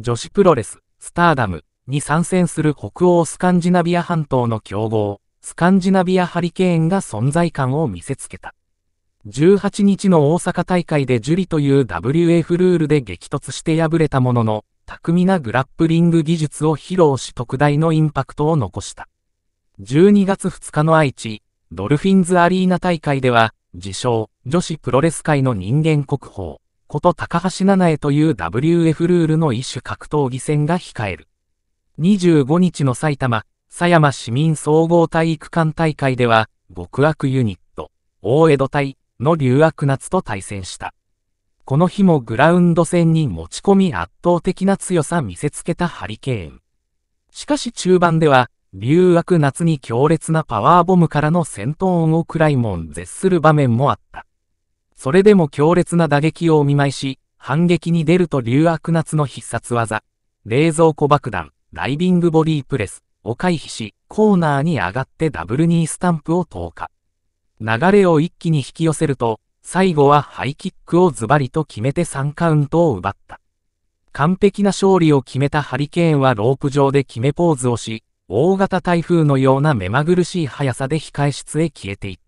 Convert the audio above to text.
女子プロレス、スターダムに参戦する北欧スカンジナビア半島の強豪、スカンジナビアハリケーンが存在感を見せつけた。18日の大阪大会で樹里という WF ルールで激突して敗れたものの、巧みなグラップリング技術を披露し特大のインパクトを残した。12月2日の愛知、ドルフィンズアリーナ大会では、自称、女子プロレス界の人間国宝、こと高橋七重という WF ルールの一種格闘技戦が控える。25日の埼玉、狭山市民総合体育館大会では、極悪ユニット、大江戸隊の竜悪夏と対戦した。この日もグラウンド戦に持ち込み圧倒的な強さ見せつけたハリケーン。しかし中盤では、竜悪夏に強烈なパワーボムからの戦闘音を食らいもん絶する場面もあった。それでも強烈な打撃をお見舞いし、反撃に出ると竜悪夏の必殺技、冷蔵庫爆弾、ダイビングボディープレスを回避し、コーナーに上がってダブルニースタンプを投下。流れを一気に引き寄せると、最後はハイキックをズバリと決めて3カウントを奪った。完璧な勝利を決めたハリケーンはロープ上で決めポーズをし、大型台風のような目まぐるしい速さで控室へ消えていった。